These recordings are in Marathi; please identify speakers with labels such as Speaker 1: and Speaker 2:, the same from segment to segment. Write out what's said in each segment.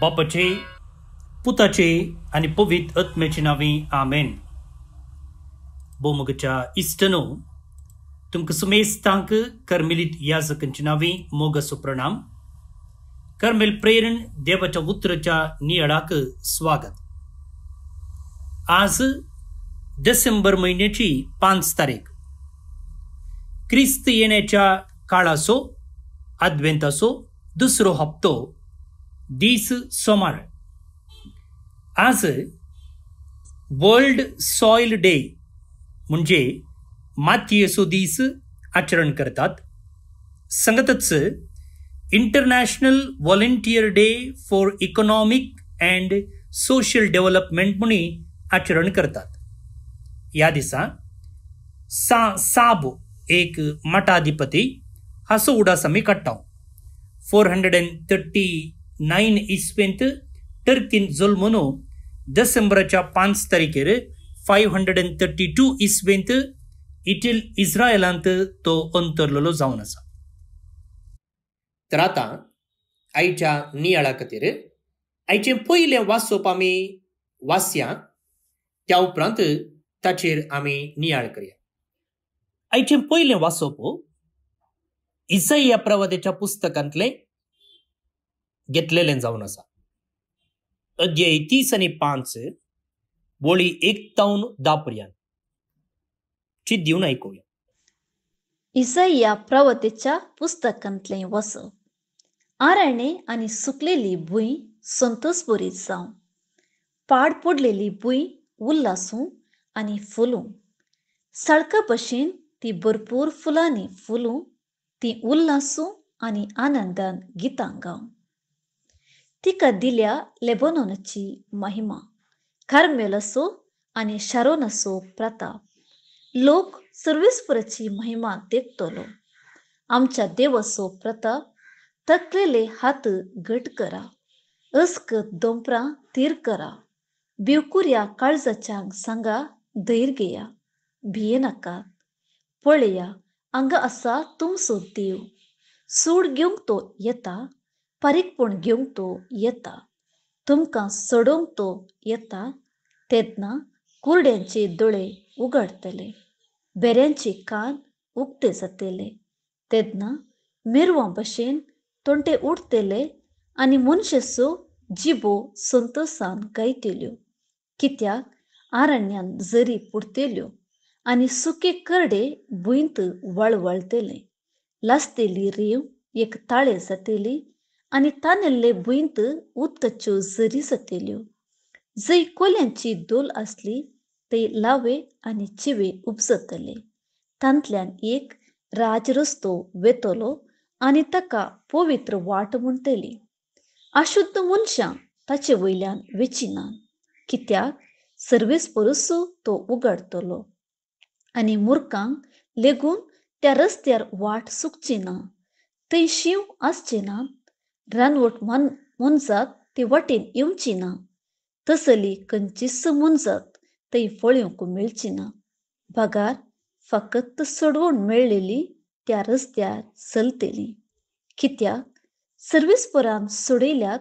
Speaker 1: बापाचे पुताचे आणि पवित आत्म्याचे नावे आमेन बोमोगच्या इष्टनो तुमकां सुमेस्तांक कर्मिलीत याजकांची नावे मोग सुप्रणाम कर्मेल प्रेरण देवाच्या उतराच्या नियळाक स्वागत आज डिसेंबर महिन्याची पाच तारीख क्रिस्त येण्याच्या काळासो आदवेंताचो दुसरो हप्तो दीस सोमार आज वर्ल्ड सॉइल डे म्हणजे माती सो दिस आचरण करतात संगतच international volunteer day for economic and social development म्हणून आचरण करतात या दिसा सा साब एक मठाधिपती उडास उडासामी काडटा four hundred and thirty 9 ispent टर्किन zulmono डिसेंबरच्या पाच तारखेर five hundred and thirty two इस्वेंत इटील इस्रायलांत तो अंतरलेलो जावन आसा तर आतां आयच्या नियाळा खातीर आयचें पयलें वाचप आमी वाचया त्या उपरांत ताचेर आमी नियाळ करया आयचें पयलें वाचप इजाइया प्रवादेच्या पुस्तकांतलें घेतलेलें जाऊन असा अध्याय तीस आनी पांच बोळी एक तावन धा पर्यंत ची दिवन आयकुया
Speaker 2: इसैया प्रवतेच्या पुस्तकांतलें वचप आरणे आनी सुकलेली भूंय संतोष बोरी जावं पाड पडलेली भूंय उल्लासूं आणि फुलू सळका भशेन ती भरपूर फुलांनी फुलू ती उल्लासूं आणि आनंदान गितां गावं दिल्या लेबोनॉनची महिमा मेलसो आणि शरोनसो प्रताप लोक सर्वेस्पुराची महिमा देखतोलो, आमच्या देवसो प्रताप थकलेले हात घट करा अस्क दोंपरा तीर करा या काळजाच्यांक सांगा धैर घेया भिये नका पळया हांगा असा तुमसो देव सूड घेऊन तो येता परिकपूण घेवंक तो येता तुमकां सोडोवंक तो येता तेन्ना कुरड्यांचे दोळे उगडटले बेऱ्यांचे कान उक्ते जातले तेन्ना मिरवां भशेन तोंडे उडतले आनी मनशेसो जिबो संतोसान गायतल्यो कित्याक आरण्यान जरी पुडतल्यो आनी सुके करडे भुंयत वळवळतले लासतली रेंव एक ताळे जातली 아니타넬레 उत्तच्यो जरी सतेल्यो जै कोल्यांची दोल असली ते लावे आणि चिवे उपजतले तांतल्यान एक राजरस्तो वेतलो आणि ताका पवित्र वाट म्हणतली अशुद्ध मनशां ताचे वयल्यान वेचिना कित्याक सर्वेस्परूसो तो उगाडतलो आणि मुर्खांक लेगून त्या रस्त्यार वाट सुकची ना थंय शिव आसचे ना रानवट मन मुंजात ते वटेन येवची ना तसली खंयचीच मुंजात थंय पळोवंक मेळची ना भागार फकत सोडवण मेळलेली त्या रस्त्यार चलतली कित्याक सर्वेस्परान सोडयल्यात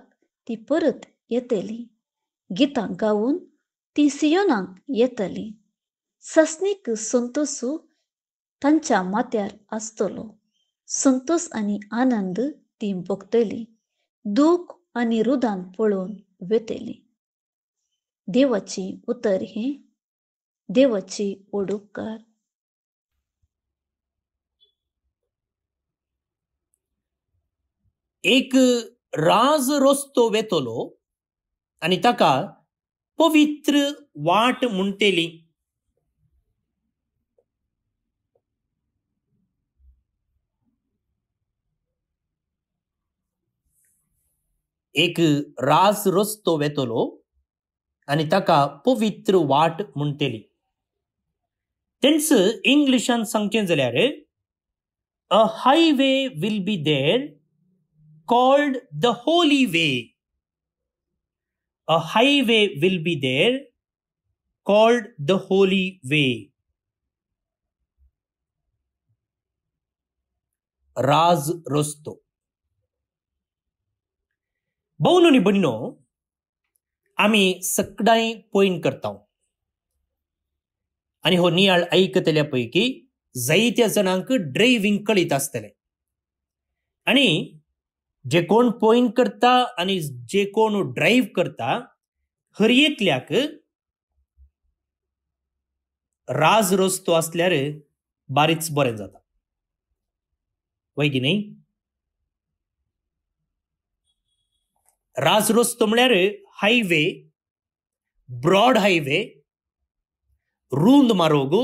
Speaker 2: ती परत येतली गीतांक गावून ती सियोनाक येतली सस्नीक संतोसू तांच्या माथ्यार आसतलो संतोष आनी आनंद ती भोगतली दूख आणि रुदान पळून वेतेली देवाची उतर हे देवाची कर
Speaker 1: एक राज रोस्तो वेतलो आणि ताका पवित्र वाट म्हणटेली एक रास रस्तो वेतलो आनी ताका पवित्र वाट म्हणटली तेंच इंग्लिशान सांगचें जाल्यार a highway will be there called the holy way a highway will be there called the holy way राज रस्तो नी बनिनो आम्ही सकडाई पोईन करता आणि हो नियाळ ऐकतल्या पैकी जायत्या जणांक ड्रायव्हिंग कळीत असतले आणि जे कोण पोईन करता आणि जे कोण ड्राईव्ह करता हर राज रस्तो असल्यार बारीच बरे जाता वय की नाही ರಾಸರ ಹೈವೇ ಬ್ರಾಡ್ ಹೈವೇ ರೂಂದ ಮರೋಗು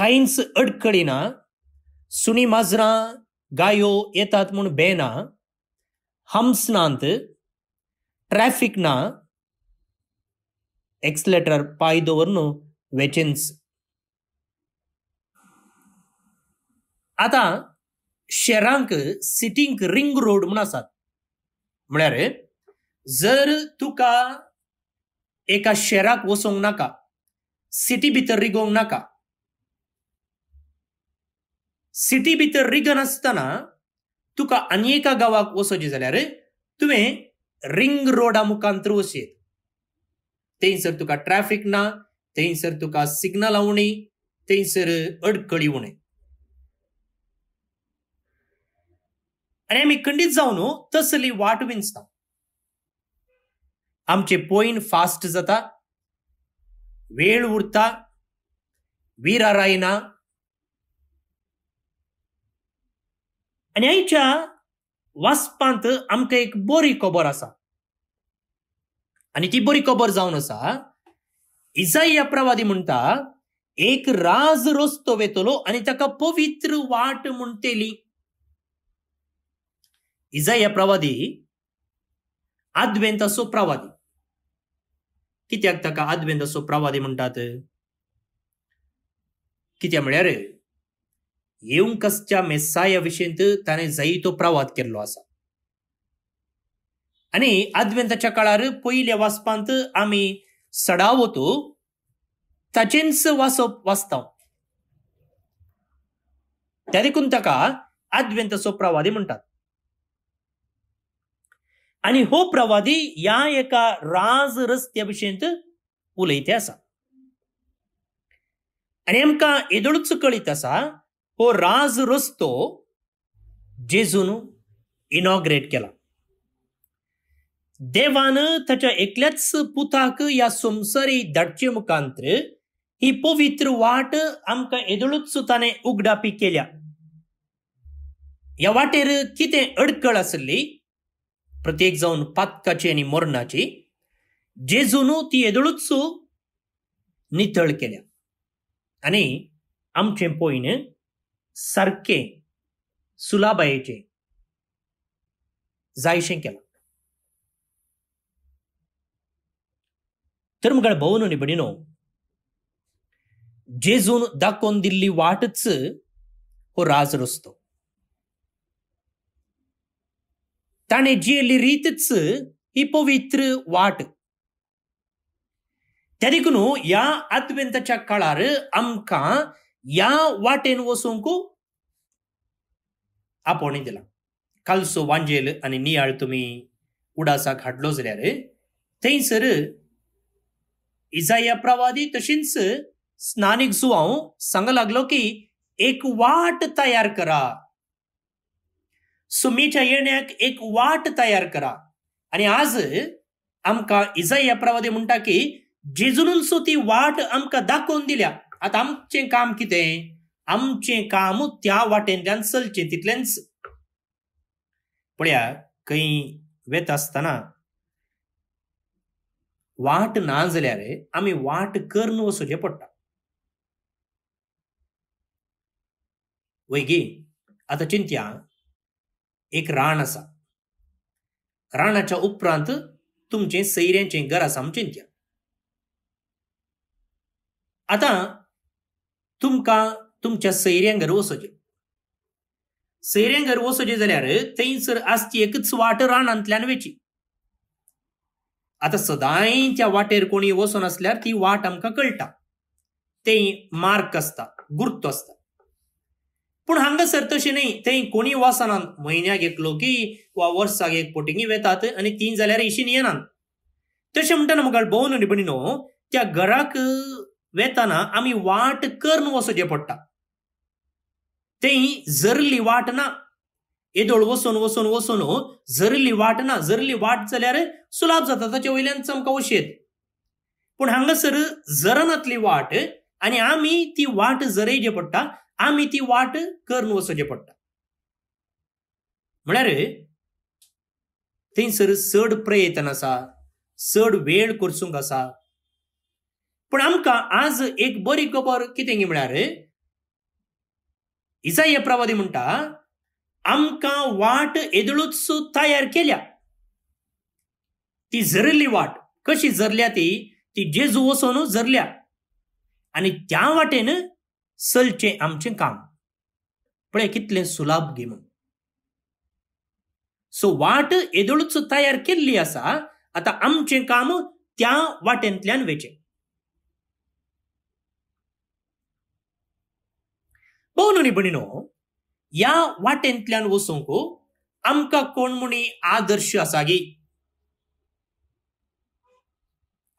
Speaker 1: ಕೈನ್ಸ್ ಅಡಕಳಿ ಸುನಿ ಸು ಮಾಜರಾ ಗಾಯೋ ಬೇನ ಬೇ ನಾ ಹಮ್ಸ್ಥ್ರ ನಾ ಲೆಟರ್ ಪಾಯ ಆತ ಶರಾಂಕ ಸಿಟಿಂಗ್ ರಿಂಗ್ ರೋಡ್ ಆಸಾ म्हळ्यार जर तुका एका शहरात वसोंक नाका सिटी भितर रिगोवंक नाका सिटी भितर रिगन आसतना तुका आनी एका गांवाक वचोचें जाल्यार तुवें रिंग रोडा मुखांतर वचयत थंयसर तुका ट्रॅफिक ना थंयसर तुका सिग्नल उणी थंयसर अडखळी उणी आणि आम्ही खंडीत जाऊन हो, तसली वाट विंचता आमचे पोईन फास्ट जाता वेळ उरता वीर रायना आनी आयच्या वाचपांत आमकां एक बरी खबर आसा आनी ती बरी खबर जावन आसा इजाई अप्रवादी म्हणटा एक राज रस्तो वेतलो आनी ताका पवित्र वाट म्हणटली ఇజయ प्रवादी आद्वेंतसो प्रवादी कित्याक ताका आद्वेंतसो प्रवादी म्हणटात कित्या म्हळ्यार येवंकसच्या मेस्साया विशयंत ताणें जायतो प्रवाद केल्लो आसा आनी आद्वेंताच्या काळार पयल्या वास्पांत आमी सडावतो ताचेंच वाचप वाचता त्या देखून ताका आद्वेंतसो प्रवादी म्हणटात आणि हो प्रवादी या एका राज रस्त्याविषयींत उलयते असा आणि आमकां येदोळूच कळीत आसा हो राज रस्तो जेजून इनॉग्रेट केला देवान ताच्या एकल्याच पुताक या संसारी धाडचे मुखांत ही पवित्र वाट आमकां येदोळूच ताणें उगडापी केल्या या वाटेर कितें अडकळ आसली प्रत्येक जाऊन पातकाची आणि मरणाची जेजून ती येदळूच नितळ केल्या आणि आमचे पोईन सारखे सुलाबायेचे जायशें केलां तर मग भाऊन आणि बडिनो जेजून दाखवून दिल्ली वाटच हो राज ताणे जिल्ह ही पवित्र वाट न या काळार या वाटेन वसूक आपण दिला कालसो वांजेल आणि नियाळ तुम्ही उडासाक हटलो जर थेसर इजा या प्रवादी तशीच स्नािक जु सांगू लागलो की एक वाट तयार करा सुमीच्या येण्याक एक वाट तयार करा आणि आज आमकां या प्रवादी म्हणटा की जेजुनसो ती वाट आमका दाखोवन दिल्या आता आमचे काम कितें आमचे काम त्या वाटेंतल्यान चलचे तितलेंच पळया खंय वेत आसतना वाट ना जाल्यार आमी वाट कर्न वचचें पडटा वैगी आता चिंत्या एक राण आसा रानाच्या उपरांत तुमचे सयऱ्यांचे घर आसा म्हूण चिंत्या आतां तुमकां तुमच्या सैऱ्यांगर वचोचें घर वचोचें जाल्यार थंयसर आसची एकच वाट रानांतल्यान वेची आतां सदांय त्या वाटेर कोणी वचून आसल्यार ती वाट आमकां कळटा ते मार्क आसता गुर्त आसता पूण तशें नाही ते कोणी वसनान म्हयन्याक एकलो की वा वर्साक एक पोटिंगी वेतात आनी तीन जाल्यार इशी येनात तशें म्हणटना म्हाका निपणी न्हू त्या घराक वेताना आमी वाट कर्न वचचें पडटा थंय जरली वाट ना येदोळ वसोन वचून वचून हो, जरली वाट ना जरली वाट जाल्यार सुलाभ जाता ताचे वयल्यान चमकां वशेत पूण हांगासर जरनातली वाट आनी आमी ती वाट जरयचे पडटा ती वाट வாட்டு கேர்னுவ पडटा म्हणल्यार थंयसर चड प्रयत्न आसा चड वेळ करसूंक आसा पूण आमकां आज एक बरी खबर कितें म्हळ्यार इसाय प्रवादी म्हणटा आमकां वाट येदळूच तयार केल्या ती झरली वाट कशी झरल्या ती ती जेजू वचून झरल्या आनी त्या वाटेन चलचें आमचें काम पळय कितलें सुलाभ घे सो वाट येदोळच तयार केल्ली आसा आतां आमचें काम त्या वाटेंतल्यान वेचें भोवन न्ही या ह्या वाटेंतल्यान वचूंक आमकां कोण म्हणी आदर्श आसा गे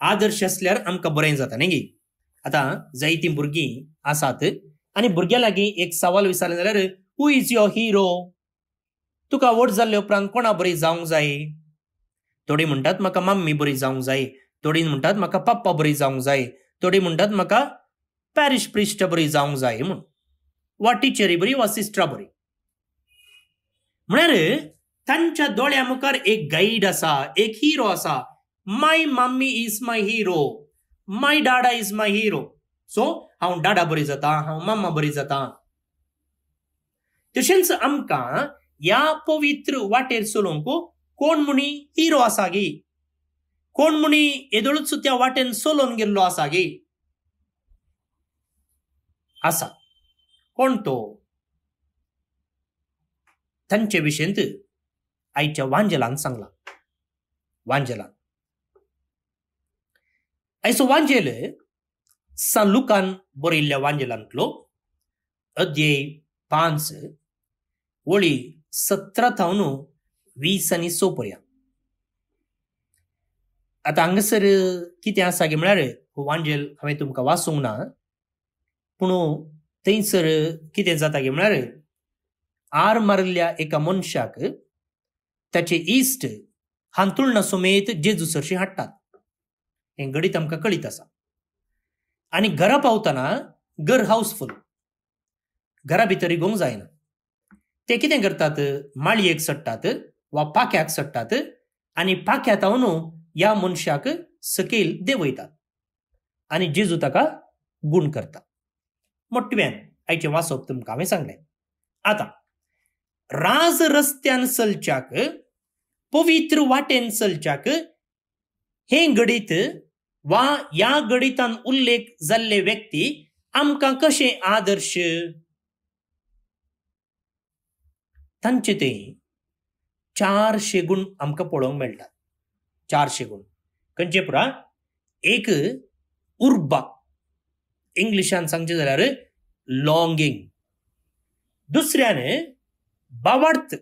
Speaker 1: आदर्श आसल्यार आमकां बरें जाता न्ही गे आतां जायतीं भुरगीं आसात आणि भुरग्यां लागीं एक सवाल विचारले जाल्यार हू इज युअर हिरो तुका व्हड जाल्ले उपरांत कोणा बरी जावंक जाय थोडी म्हणटात म्हाका मम्मी बरी जावंक जाय थोडी म्हणटात म्हाका पप्पा बरी जावंक जाय थोडी म्हणटात म्हाका पॅरिश प्रिस्ट बरी जावंक जाय म्हूण वा टिचरी बरी वा सिस्टरा बरी म्हळ्यार तांच्या दोळ्या मुखार एक गाईड आसा एक हिरो आसा my mummy is my hero my dada is my hero so हांव डाडा बरी जाता हांव मामा बरी जाता तशेंच आमकां ह्या पवित्र वाटेर चलोवंक कोण मुनी हिरो आसा गे कोण मुनी येदोळूच त्या वाटेन चलोवन गेल्लो आसा गे आसा कोण तो तांचे विषयंत आयच्या वांजेलान सांगला वांजेलान आयचो वांजेल San Lucan Borillavancel Antlo, અધ્યેય પાંચ ઓળી સત્ર થવનું वीस आणि सोपर्या आता हांगासर कितें आसा गे म्हळ्यार वांजेल हांवें तुमकां वाचूंक ना पूण थंयसर कितें जाता गे म्हळ्यार आर मारिल्ल्या एका मनशाक ताचे इश्ट हांतुळना समेत जेजू सरशी हाडटात हें घडीत आमकां कळीत आसा आणि घरा पावतना घर हाऊसफुल घरा भितर गोंग जायना ते कितें करतात माळयेक सडटात वा पाक्याक आणि आनी पाक्यांतावन या मनशाक सकयल देवयतात आणि जेजू ताका गुण करता मोटव्यान आयचें वाचप तुमकां हांवें सांगलें आता राज रस्त्यान चलच्याक पवित्र वाटेन चलच्याक हे घडीत वा या गणितान उल्लेख जाल्ले व्यक्ती आमकां कशे आदर्श तांचे ते चारशे गुण आमकां पळोवंक मेळटात चारशे गुण खंयचे पुरा एक उर्बा इंग्लिशान सांगचे जाल्यार लॉंगिंग दुसऱ्यान बावार्थ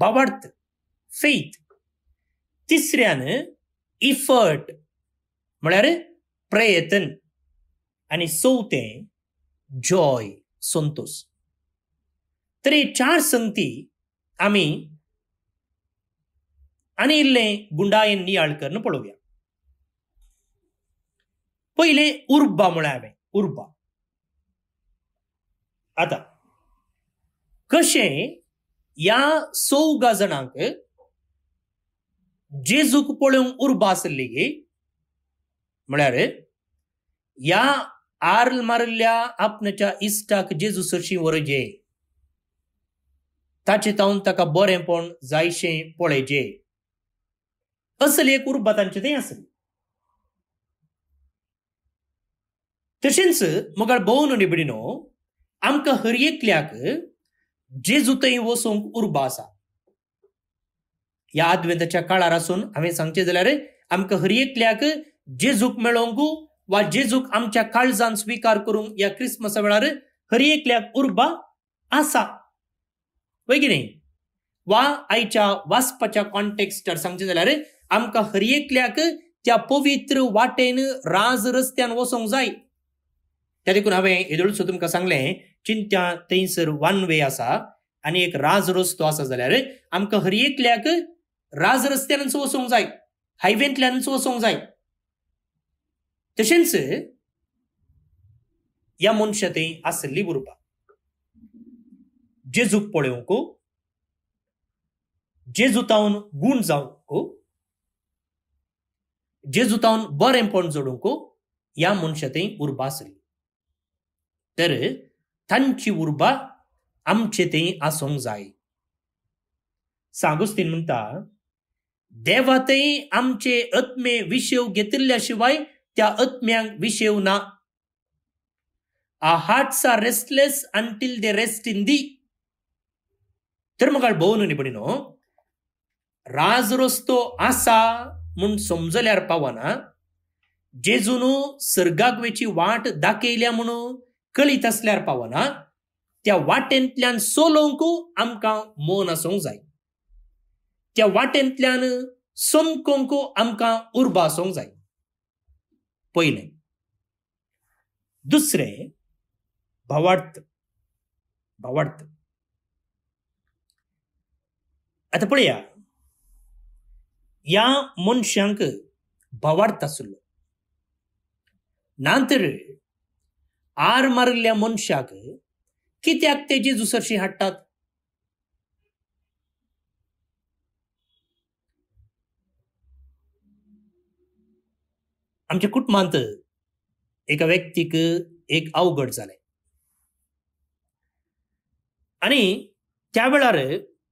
Speaker 1: बावार्थ फेथ तिसऱ्यान इफर्ट म्हळ्यार प्रयत्न आणि चौथे जॉय संतोष तरी चार संती आम्ही आनी इल्लें गुंडायेन नियाळ करून पळोवया पयलें उर्बा म्हळें हांवें उर्बा आतां कशें ह्या चौगा जाणांक जेजूक पळोवंक उर्बा आसली म्हळ्यार ह्या आर्ल मारल्ल्या आपणाच्या इश्टाक जेजूसरशी वरजे ताचे तावन ताका बरेंपण जायशें पळेजे असली एक उर्बा तांचे तें आसली तशेंच मगाळ भोवन निबडिनो आमकां हरयेकल्याक एकल्याक जेजू थंय वसूंक उर्बा आसा ह्या आदवेंताच्या काळार आसून हांवें सांगचें जाल्यार आमकां हरयेकल्याक जेजूक मेळोंगू वा जेजूक आमच्या काळजान स्वीकार करूंक ह्या क्रिस्मसा वेळार हर एकल्याक उर्बा आसा होय वा आयच्या वाचपाच्या कॉन्टेक्स्टार सांगचें जाल्यार आमकां हर एकल्याक त्या पवित्र वाटेन राज रस्त्यान वचोंक जाय त्या देखून हांवें येदोळसो तुमकां सांगलें चिंत्या थंयसर वन वे आसा आनी एक राज रस्तो आसा जाल्यार आमकां हर एकल्याक राज रस्त्यानच वचोंक जाय हायवेंतल्यानच वचोंक जाय तशेंच या मनशां आसली आसली बुरुपा जे जुक जे जुतावन गुण को जे जुतावन बरें जोडूंक या मनशां उर्बा आसली तर तांची उर्बा आमचे ते आसूंक जाय सांगोस्तीन म्हणटा देवा आमचे अत्मे विषय घेतिल्ल्या शिवाय त्या आ vishevuna. Are restless until they rest in thee तर मग ಧರ್ಮಗಳು निपणीनो राज रस्तो आसा म्हूण समजल्यार पावना जेजून सर्गाक वेची वाट दाखयल्या म्हणून कळीत असल्यार पावना त्या वाटेंतल्यान सोलोवंक आमकां मोन आसूंक जाय त्या वाटेंतल्यान सोमकोंक आमकां उर्बा आसूंक जाय पहिले दुसरे भावार्थ भावार्थ आता पळया या मनशांक भावार्थ आसलो नंतर आर मारल्या मनशाक कित्याक तेजी जुसरशी हाडटात आमच्या कुटुंबांत एका व्यक्तीक एक अवघड जालें आनी त्या वेळार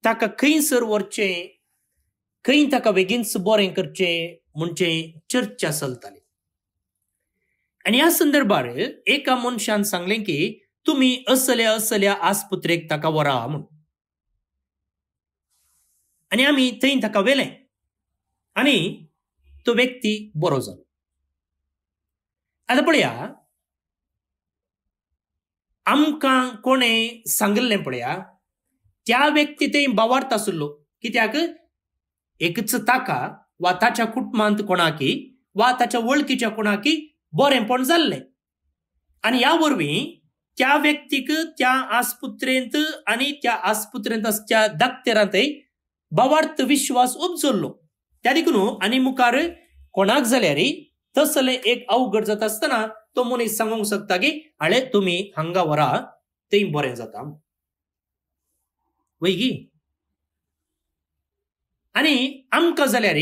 Speaker 1: ताका खंयसर व्हरचें खंय ताका बेगीनच बरें करचें म्हणचे चर्चा चलताली आनी ह्या संदर्भात एका मनशान सांगले की तुम्ही असल्या असल्या आसपुत्रेक ताका व्हरा म्हण आनी आमी थंय ताका व्हेलें आनी तो व्यक्ती बरो जालो ಅದಪಳೆಯ आमकां कोणे सांगिल्लें पळया त्या व्यक्ती ते बावार्थ कित्याक एकच ताका वा ताच्या कुटुंबांत कोणाकी वा ताच्या वळखीच्या कोणाकी बरेपण जाल्लें आणि ह्या वरवीं त्या व्यक्तीक त्या आसपुत्रेंत आणि त्या आसपुत्रेंत त्या दक्तेरांत बावार्थ विश्वास उपजल्लो त्या देखून आनी मुखार कोणाक जाल्यारी तसले एक अवघड जाता असताना तो मनीस सांगू शकता की हळे तुम्ही हंगा वरा ते बरें जाता वैगी आणि आमकां जाल्यार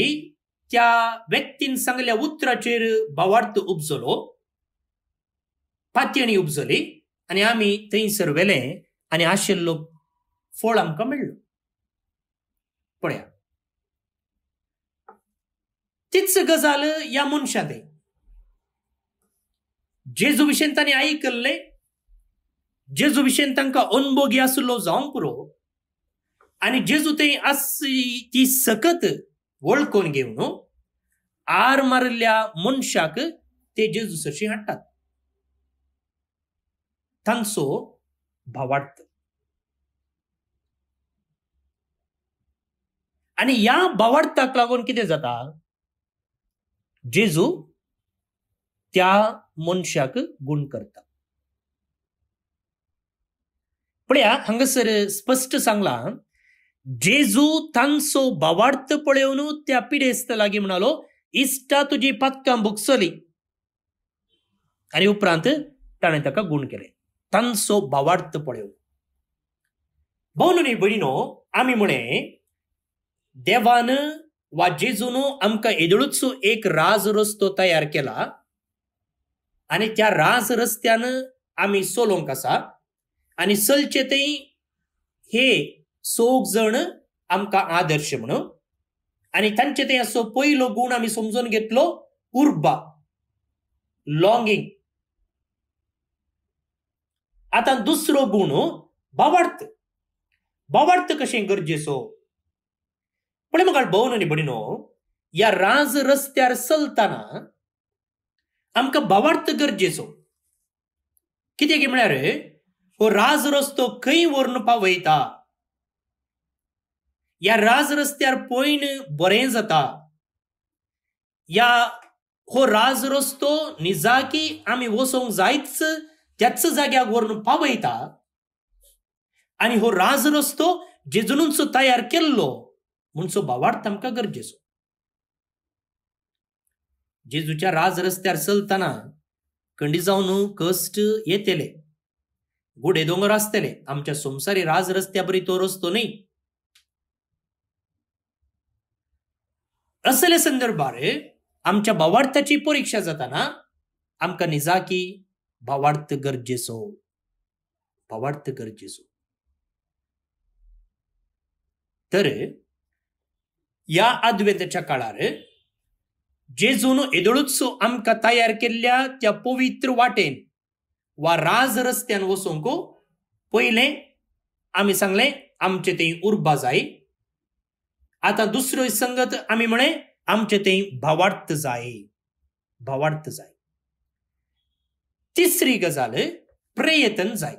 Speaker 1: त्या व्यक्तीन सांगल्या उतराचेर बावार्थ उपजलो पातयणी उपजली आणि आमी थंयसर वेले, आणि आशिल्लो फळ आमकां मेळ्ळो पळया तीच गजाल या मनुष्यात आहे जेजू विशेंतांनी ऐकल्ले जेजू तांकां अनभोगी आसलो जावं पुरो आणि जेजू ते आस ती सकत वळखून घेवन आर मारल्या मनशाक ते जेजू सशी हाडटात तांचो भावार्थ आणि या भावार्थाक लागून कितें जाता जेजू त्या मनशाक गुण करता पळया हंगसर स्पष्ट सांगला जेजू तांचो बावार्थ पळयवन त्या पिडेस्त लागीं म्हणालो इश्टा तुझी पातकां भुगसली आणि उपरांत ताणे ताका गुण केले तांचो बावार्थ पळव भोवन न्ही म्हणे देवान वा जुनू आमकां येदळूच एक राज रस्तो तयार केला आणि त्या राज रस्त्यानं आम्ही सोलोंक असा आणि सलचे ते हे सोग जण आमकां आदर्श म्हणून आणि त्यांचे ते असो पयलो गुण आम्ही समजून घेतलो उर्बा लॉंगिंग आता दुसरो गुण बावार्थ हो, बावार्थ कशें गरजेचो पण मग भोवननी बडिनो ह्या राज रस्त्यार चलताना आमकां भावार्थ गरजेचो कितें की म्हळ्यार हो राज रस्तो खंय व्हरून पावयता ह्या राज रस्त्यार पयन बरें जाता या हो राज रस्तो निजाकी आमी वचोंक जायच त्याच जाग्याक व्हरून पावयता आनी हो राज रस्तो जेजुनूच तयार केल्लो मुनसोबा तमका गरजेचो जेजूच्या राज रस्त्यार चलतना कंडी जावन कष्ट येतेले गुडे दोंगर आसतले आमच्या संसारी राज रस्त्या बरी तो रस्तो न्हय असले संदर्भार आमच्या भावार्थाची परीक्षा जाताना आमकां निजाकी भावार्थ गरजेचो भावार्थ गरजेचो तर या आदवेदाच्या काळार जेजून येदोळूच आमकां तयार केल्ल्या त्या पवित्र वाटेन वा राज रस्त्यान वसोंको पहिले आमी सांगले आमचे ते उर्बा जाय आता दुसरो संगत आमी म्हणे आमचे ते भावार्थ जाय भावार्थ जाय तिसरी गजाल प्रयत्न जाय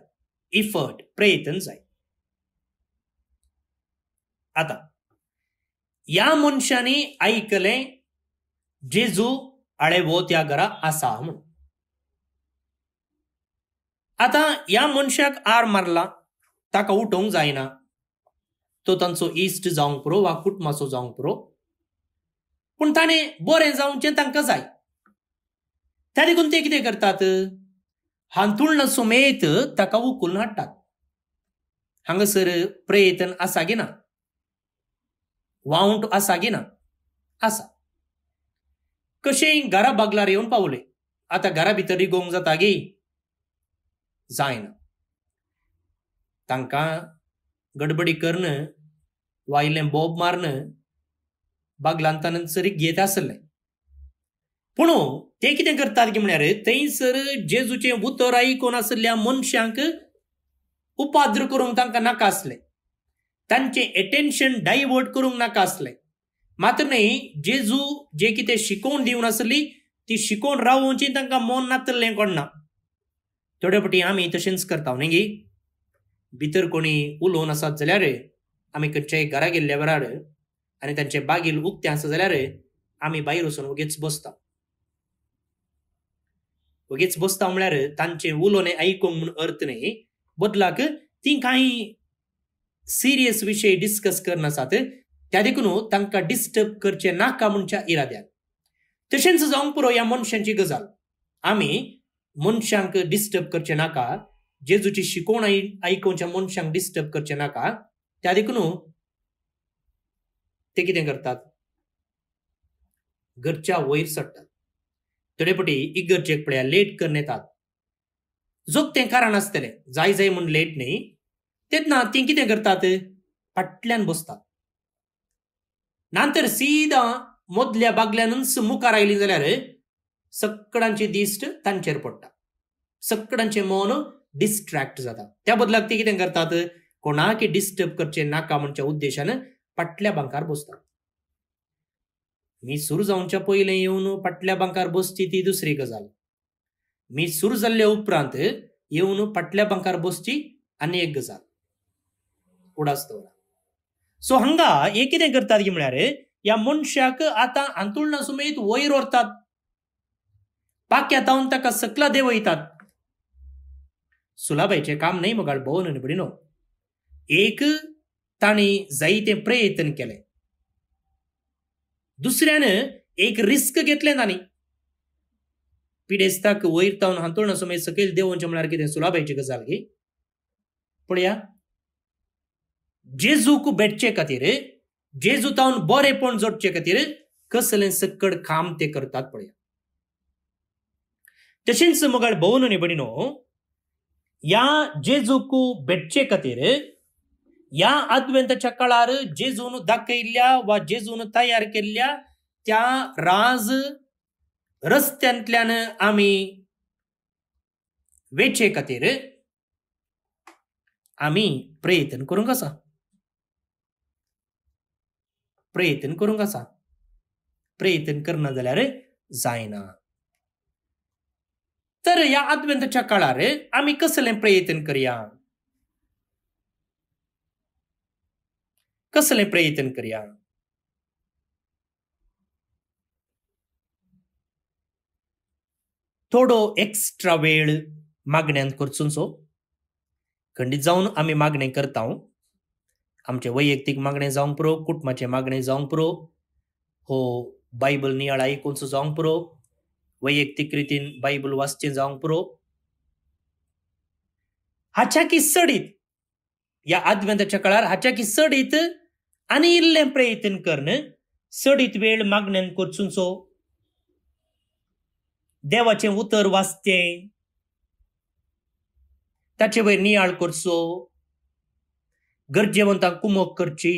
Speaker 1: इफर्ट प्रयत्न जाय आता या मनशांनी ऐकले जेजू आळेवो त्या घरा आसा म्हण आता या मनशाक आर मारला ताका उठोवंक जायना तो तांचो इश्ट जावंक पुरो वा कुटुंबाचो जावंक पुरो पूण ताणें बरें जावचें तांकां जाय त्या देखून ते कितें करतात हांतुळण सुमेत ताका उखलून हाडटात हांगासर प्रयत्न आसा की ना ವಾಂಟ್ ना असा कसे घरा बागलार येऊन पावले आता घरा भितर रिगोवंक जाता गे जायना तांकां गडबडी वा वायलें बोब मारन सरी घेत आसलें पूण ते कितें करतात की म्हळ्यार थंयसर जेजूचें उतर कोण आसल्या मनशांक उपाद्र करूंक तांकां नाका आसलें त्यांचे अटेन्शन डायवर्ट करूंक नाका आसले मात्र न्ही जेजू जे कितें शिकवून दिवन असली ती शिकोवन रावोवची तांकां मोन नातल्लें कोणना थोडे फावटी आमी तशेंच करता न्ही गी भितर कोणी उलोवन आसात जाल्यार आम्ही खंयच्याय घरा गेल्ल्या वेळार आनी तांचे बागील उक्तें आसा जाल्यार आमी भायर वचून वगेच बसता वगीच बसता म्हळ्यार तांचे उलोने आयकूंक म्हूण अर्थ न्ही बदलाक तीं कांय सिरियस विषय डिस्कस કરના त्या देखून हो, तांकां डिस्टर्ब करचे नाका म्हणच्या इराद्यात तशेंच जावंक पुरो ह्या मनशांची गजाल आमी मनशांक डिस्टर्ब करचे नाका जेजूची शिकवण आयकोच्या मनशांक डिस्टर्ब करचे नाका त्या देखून हो, ते कितें करतात घरच्या वयर सोडटात पटी इगर्जेक पळया लेट करून येतात जोक ते कारण आसतलें जाय जाय म्हणून लेट न्ही ते ना ती कितें करतात फाटल्यान बसतात नंतर सीदा मदल्या बागल्यानच मुखार आयली जाल्यार सगळ्यांची दिश्ट तांचेर पडटा सगळ्यांचे मन डिस्ट्रॅक्ट जाता त्या बदलाक ते कितें करतात कोणाक डिस्टर्ब करचे नाका म्हणच्या उद्देशान पाटल्या बांकार बसतात मी सुरू जावच्या पयलें येवन पाटल्या बांकार बसची ती दुसरी गजाल मी सुरू जाल्ल्या उपरांत येवन पाटल्या बांकार बसची आनी एक गजाल ಕೂಡಸ್ತವ್ರ ಸೊ ಹಂಗ करतात ಕರ್ತಾದ್ಗಿ ಮಳ್ಯಾರ ಯಾ मनशाक मनशाक आता ಸುಮೇತ್ वयर व्हरतात पाक्या तावून ताका सकला देव वयतात सुलाबाईचे काम नाही मगाळ भोवन आणि बडिनो एक ताणी जायते प्रयत्न केले दुसऱ्यानं एक रिस्क घेतले ताणी पिडेस्ताक वयर तावन हातून समेत सकयल देवचे म्हळ्यार कितें सुलाबाईची गजाल गी पळया जेजूक भेटचे खातीर जेजू तावन बरेपण जोडचे खातीर कसले सकड काम ते करतात पळया तशेंच मगळ भोवन आनी बडिनो ह्या जेजूक भेटचे खातीर ह्या आदवेंताच्या काळार जेजून दाखयिल्ल्या वा जेजून तयार केल्ल्या त्या राज रस्त्यांतल्यान आमी वेचे खातीर आमी प्रयत्न करूंक आसा प्रयत्न करूंक आसा प्रयत्न करना जाल्यार जायना तर ह्या आदवेंताच्या काळार आमी कसलें प्रयत्न करया कसलें प्रयत्न करया थोडो एक्स्ट्रा वेळ मागण्यांत करचो खंडीत जावन आमी मागणें करता आमचे वैयक्तिक मागणे जावंक पुरो कुटुंबाचे मागणे जावंक पुरो हो बायबल नियाळ आयकूनसो जावंक पुरो वैयक्तीक रितीन बायबल वाचचे जावंक पुरो हाच्या की सडीत या आदव्यांताच्या काळार हाच्या की सडीत आनी इल्ले प्रयत्न करन सडीत वेळ मागण्यान सो देवाचें उतर वाचचे ताचे वयर नियाळ करचो गरजेवंतांक कुमोक करची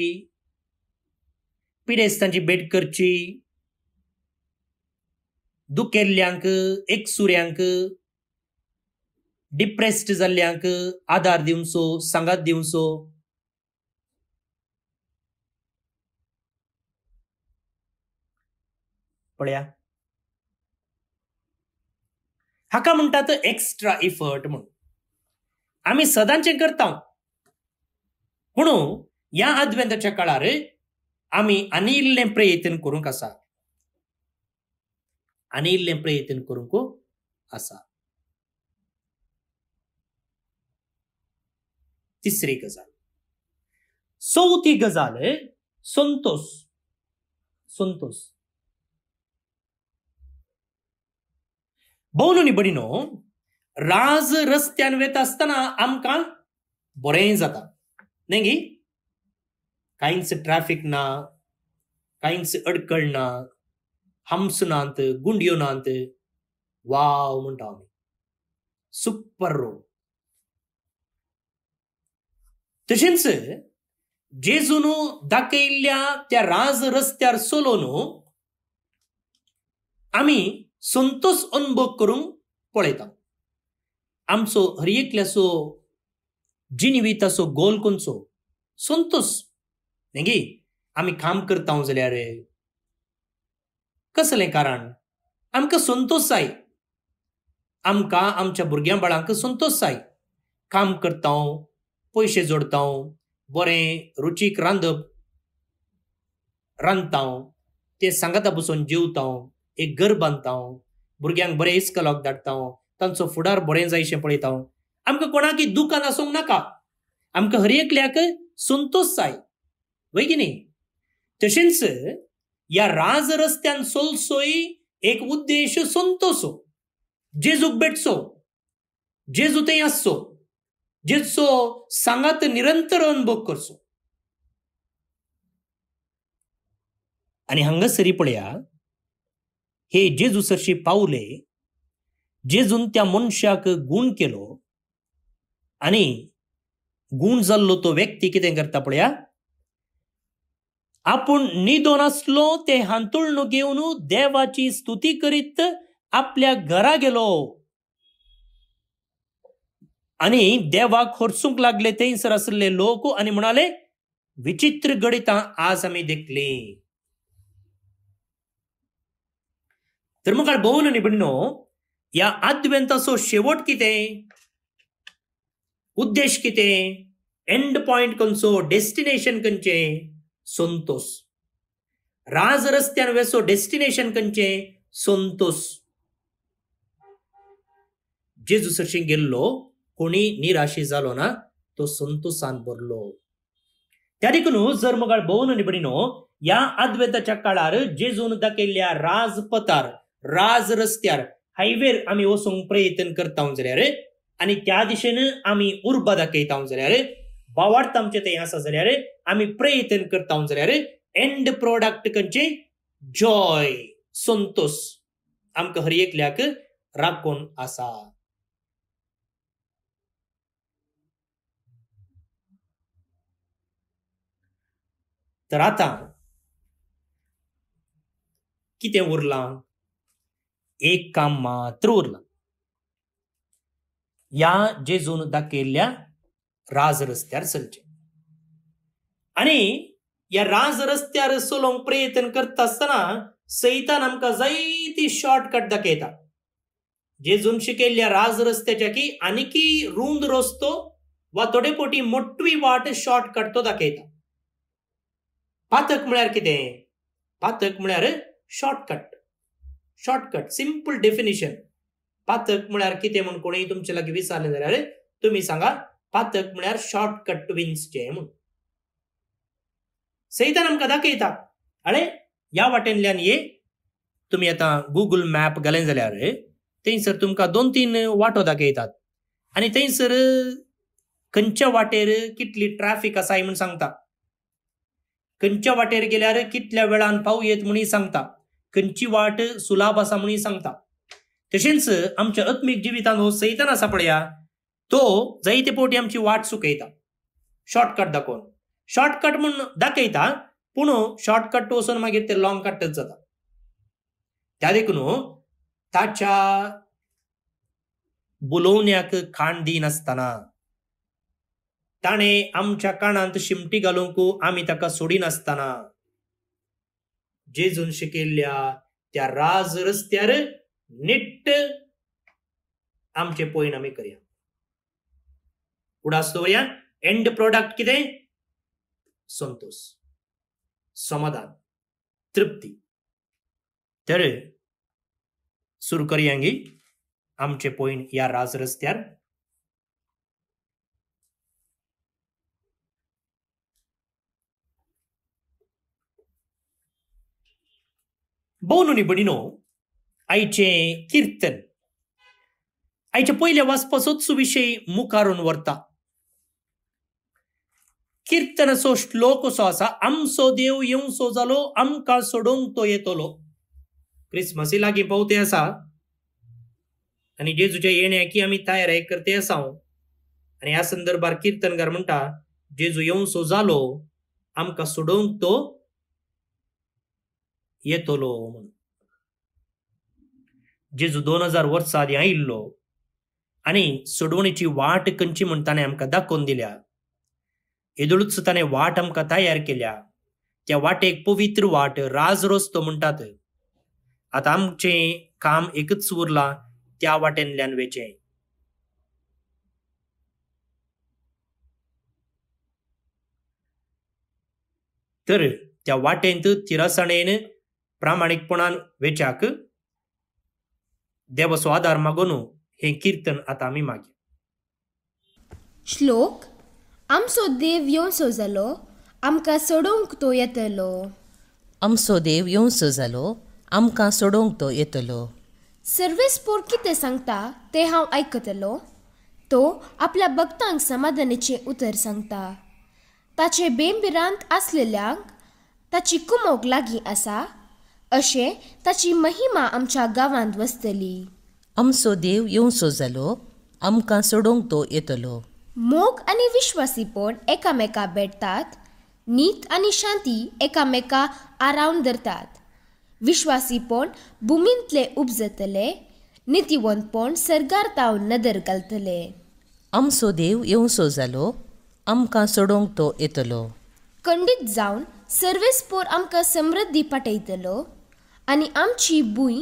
Speaker 1: पिडेस्तांची भेट करची दुखेल्ल्यांक एकसुऱ्यांक डिप्रेस्ड जाल्ल्यांक आधार दिवचो सांगात दिवचो पळया हाका म्हणटात एक्स्ट्रा इफर्ट म्हूण आम्ही सदांचे करता म्हणून या आदवेंताच्या काळार आम्ही अनिल्ले प्रयत्न करूंक असा अनिल्ले प्रयत्न करूंक असा तिसरी गजाल चौथी गजाल संतोष संतोष भोवन बडिनो राज रस्त्यान वेता आसतना आमकां बरें जाता નહીં કાંઈન્સ ટ્રાફિકના કાંઈન્સ અડકણના హంసునాంత్ గుండియోనాంత్ వాముంటాము సూపర్ రోడ్ તશિન્સ જે જૂનું दाखयल्या त्या राज रस्त्यार सोलोन आमी संतोष अनुभव करूंक पळयता आमचो हर एकल्याचो गोल कोणचो సంతోష్ नेगी आम्ही काम करता जाल्यार कसलें कारण आमकां संतोश जाय आमकां आमच्या भुरग्यां बाळांक संतोश जाय काम करता पयशे जोडता बरें रुचीक रांदप रांदता ते सांगाता बसून जेवता एक घर बांदता भुरग्यांक बरें इस्कलाक धाडता तांचो फुडार बरें जायशें पळयता आमकां कोणाकी दुकान आसूंक नाका आमकां हर एकल्याक संतोश जाय वय की न्ही तशेंच ह्या राज रस्त्यान सोलसोय एक उद्देश संतोसो जेजूक भेटचो जेजू ते आसचो जेजूचो सांगात निरंतर अनुभव करचो आणि हांगासरी पळया हे जेजू सरशी पावले जेजून त्या मनशाक गुण केलो అని तो व्यक्ती व्यक्ती करता पळया आपूण आपण निधोनासलो ते हांतुळण घेऊन देवाची स्तुती करीत आपल्या घरा गेलो आणि देवाक खोरसूंक लागले सर आसले लोक आणि म्हणाले विचित्र गणितां आज आम्ही देखले तर मुखार भोवलो न्ही या आद्वेंताचो शेवट कितें उद्देश कितें एंड पॉइंट कंसो डेस्टिनेशन कंचे संतोष राज रस्त्यान वेसो डेस्टिनेशन कंचे संतोष जेजूसशी गेल्लो कोणी निराशी जालो ना तो संतोषान भरलो त्या देखून जर मगाळ भोवन आनी भणिनो ह्या आदवेताच्या काळार जेजून दाखयल्ल्या राजपथार राज रस्त्यार हायवेर आम्ही वचूंक प्रयत्न करता जाल्यार आणि त्या दिशेन आमी उर्बा दाखयता जाल्यार आमचे आमचें थंय आसा जाल्यार आमी प्रयत्न करता रे एंड प्रोडक्ट खंयचे जॉय संतोष आमक हर एकल्याक राखून आसा तर आता कितें उरलां एक काम मात्र उरलां या जे जोनुदा केल्या राज रस्त्यार चलचे आणि या राज रस्त्यार चलोवंक प्रयत्न करता आसतना सैतान आमकां जायती शॉर्टकट दाखयता जेजून शिकयल्ल्या राज रस्त्याच्या की आणखी रुंद रस्तो वा थोडे पोटी मोठवी वाट शॉर्टकट तो दाखयता पातक म्हळ्यार कितें पातक म्हळ्यार शॉर्टकट शॉर्टकट सिंपल डेफिनेशन पातक म्हळ्यार कितें म्हण कोणी तुमचे लागीं विचारलें जाल्यार तुमी सांगा पातक म्हळ्यार शॉर्टकट विन्सचे म्हूण सैतान आमकां दाखयता आरे ह्या वाटेंतल्यान ये तुमी आतां गुगल मॅप घालें जाल्यार थंयसर तुमकां दोन तीन वाटो दाखयतात आनी थंयसर खंयच्या वाटेर कितली ट्रॅफिक आसा म्हूण सांगता खंयच्या वाटेर गेल्यार कितल्या वेळान येत म्हणून सांगता खंयची वाट सुलाभ आसा म्हणून सांगता तशेंच आमच्या अत्मीक जिवितान हो सैतान आसा पळया तो जायते पोटी आमची वाट सुकयता शॉर्टकट दाखोवन शॉर्टकट म्हूण दाखयता पूण शॉर्टकट वचून मागीर ते लॉंग कटच जाता त्या देखून हो, ताच्या बुलोवण्याक खाण दिनासतना ताणें आमच्या कानांत शिमटी घालूंक आमी ताका सोडिनासतना जेजून शिकयल्ल्या त्या राज रस्त्यार निट्ट आमचे पॉईंट आम्ही करया उडास एंड प्रोडक्ट कितें संतोष समाधान तृप्ती तर सुरू करयांगी आमचे पॉईंट या राज रस्त्यार बडिनो आईचे कीर्तन आयचे पयले वाचपाचोच मुखारून वरता व्हरता कीर्तन श्लोक असो आसा आमचो देव येवचो जालो आमकां सोडून तो येतलो क्रिसमसी लागी पावते आसा आनी जेजूच्या आम्ही तयार आहे करते आसा आनी ह्या संदर्भात कीर्तनकार म्हणटा जेजू येऊसो जालो आमकां सोडोंक तो येतलो म्हणून जेजू दोन हजार वर्सां आदीं आयिल्लो आनी सोडवणीची वाट खंयची म्हूण ताणें आमकां दाखोवन दिल्या येदुळूच ताणें वाट आमकां तयार केल्या त्या वाटेक पवित्र वाट राज तो म्हणटात आतां आमचें काम एकच उरलां त्या वाटेंतल्यान वेचें तर त्या वाटेंत तिरासाणेन प्रामाणीकपणान वेचाक देवसो आधार मागोनू हे कीर्तन आता आम्ही मागे
Speaker 3: श्लोक आमचो देव सो जालो आमकां सोडोवंक तो येतलो
Speaker 1: आमचो देव सो जालो आमकां सोडोवंक तो येतलो
Speaker 3: सर्वेस पोर कितें सांगता ते हांव आयकतलो तो आपल्या भक्तांक समाधानाचें उतर सांगता ताचे बेंबिरांत आसलेल्यांक ताची कुमोग लागीं आसा अशे ताची महिमा आमच्या गांवांत वसतली
Speaker 1: आमचो देव येवचो जालो आमकां सोडोंक तो येतलो
Speaker 3: मोग आनी विश्वासीपण एकामेका भेटतात नीत आनी शांती एकामेका आरावन धरतात विश्वासीपण भुमींतले उपजतले नितीवंतपण सरकार तावन नदर घालतले आमचो
Speaker 1: देव येवचो जालो आमकां सोडोंक तो येतलो
Speaker 3: खंडीत जावन पोर आमकां समृद्धी पाठयतलो आणि आमची भूंय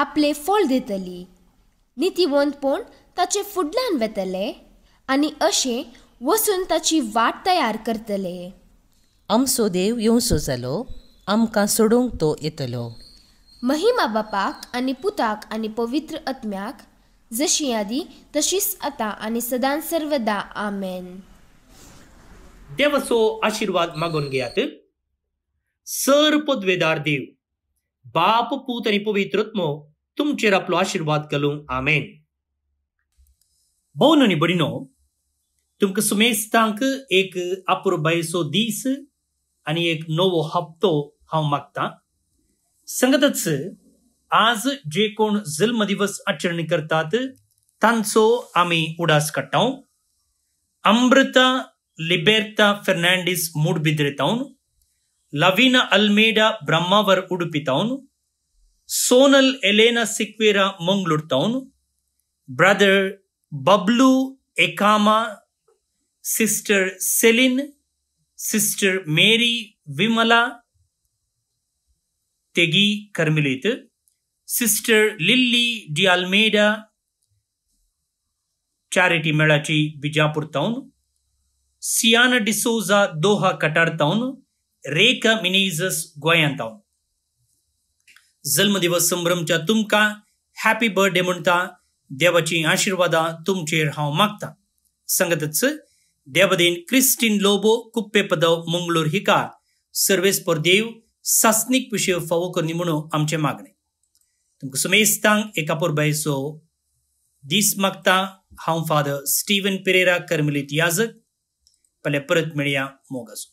Speaker 3: आपले फळ दितली नितीवंतपण ताचे फुडल्यान वेतले आणि असे वचून ताची वाट तयार करतले
Speaker 2: आमचो देव
Speaker 3: येवचो जालो आमकां सोडूंक तो येतलो महिमा बापाक आनी पुताक आनी पवित्र आत्म्याक जशी आदी तशीच आतां आनी सदां सर्वदा आमेन
Speaker 1: देवसो आशिर्वाद मागून घेयात सर पदवेदार देव बाप पूतनी पवित्रत्मो तुमचेर आपलो आशिर्वाद घालूंक आमेन भोवन आनी बडिनो तुमकां सुमेस्तांक एक आपुरबायेचो दीस आनी एक नवो हप्तो हांव मागतां संगतच आज जे कोण जल्म आचरण करतात तांचो आमी उडास काडटाव अमृता लिबेर्ता फेर्नांडीस मूड भिद्रेतावन Lavina Almeida Brahmavar Udupi town Sonal Elena Sequeira Mangaluru town brother Bablu ಎಕಾಮಾ sister Celine sister Mary Vimala ತೆಗಿ Carmelite sister Lilly D'Almeida charity ಮೆಳಚಿ Bijapur town Siana D'Souza Doha Qatar town Menezes गोयांताव जन्मदिवस संभ्रमच्या तुमका हॅपी बर्थडे म्हणता देवाची आशीर्वाद तुमचेर हांव मागता सांगतच देवदेन क्रिस्टीन लोबो कुप्पे पदव मंगळूर हिका सर्वेस्पर देव सासनीक विशय फावो करनी म्हणून आमचें मागणें तुमकां सुमेस्तांक एका परबायचो दीस मागता हांव फादर स्टीवन पेरेरा कर्मलीत याजक फाल्यां परत मेळया मोगासो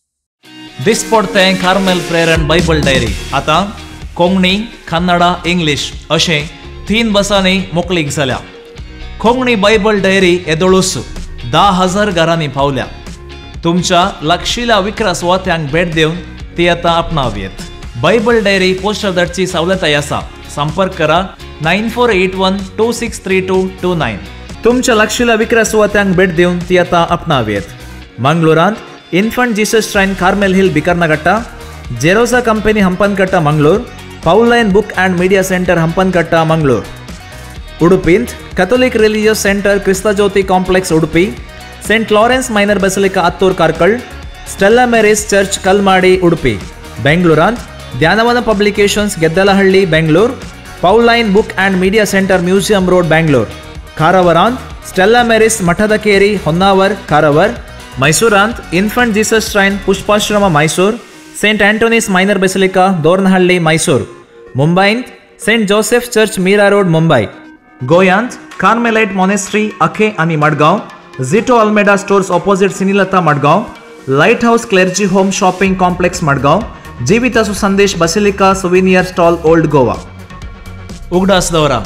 Speaker 4: दिस पडतें Carmel prayer and Bible diary आतां कोंकणी कन्नडा इंग्लीश अशें तीन बसांनी मोकळीक जाल्या कोंकणी बायबल डायरी येदोळूस धा हजार घरांनी पावल्या तुमच्या लक्षिल्या विक्रा सुवात्यांक भेट दिवन ती आतां आपणावयेत बायबल डायरी पोस्टर धाडची सवलताय आसा संपर्क करा nine four eight one two six three two two nine तुमच्या लक्षिल्या विक्रा सुवात्यांक भेट दिवन ती आतां आपणावयेत मंगलोरात infant Jesus shrine Carmel hill Bikarnakatte Jerosa company Hampankatta Mangaluru Pauline book and media centre Hampankatta Mangaluru ಉಡುಪಿಂತ್ Catholic religious centre Kristajyoti complex Udupi Saint Lawrence minor basilica Attur Karkal Stella Maris church Kalmadi Udupi ಬೆಂಗಳೂರಂತ್ ಧ್ಯಾನವನ publications Geddalahalli Bengaluru Pauline book and media centre museum road Bangalore ಕಾರವಾರಾನ್ ಸ್ಟೆಲ್ಲಾ ಮೆರಿಸ್ ಮಠದಕೇರಿ ಹೊನ್ನಾವರ್ ಕಾರವಾರ್ मैसूरांत infant Jesus shrine Pushpashram Mysore Saint Antony's minor basilica Doranahalli Mysore Mumbai Saint Joseph church Mira road Mumbai गोयांत कार्मेलाइट मॉनेस्ट्री अखे आणि Madgaon Zito Almeida stores opposite Cinelata Madgaon light house clergy home shopping complex Madgaon जीवित सुसंदेश basilica souvenir stall old Goa उगडास दौरा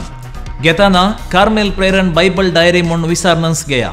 Speaker 4: घेताना कार्मेल प्रेरण बायबल डायरी म्हणून विसारनन्स घेया